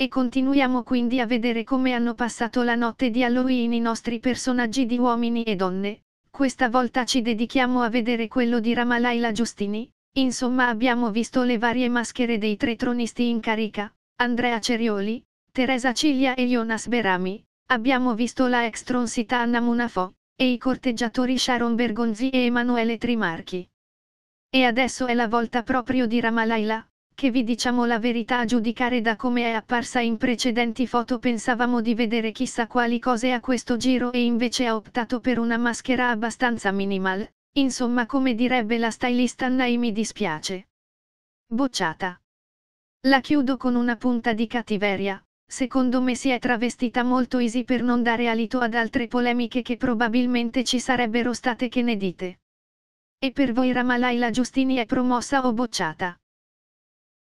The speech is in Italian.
E continuiamo quindi a vedere come hanno passato la notte di Halloween i nostri personaggi di uomini e donne, questa volta ci dedichiamo a vedere quello di Ramalaila Giustini, insomma abbiamo visto le varie maschere dei tre tronisti in carica, Andrea Cerioli, Teresa Ciglia e Jonas Berami, abbiamo visto la ex tronsita Anna Munafò, e i corteggiatori Sharon Bergonzi e Emanuele Trimarchi. E adesso è la volta proprio di Ramalaila, che vi diciamo la verità a giudicare da come è apparsa in precedenti foto pensavamo di vedere chissà quali cose a questo giro e invece ha optato per una maschera abbastanza minimal, insomma come direbbe la stylista Nai mi dispiace. Bocciata. La chiudo con una punta di cattiveria, secondo me si è travestita molto easy per non dare alito ad altre polemiche che probabilmente ci sarebbero state che ne dite. E per voi Ramalai la Giustini è promossa o bocciata?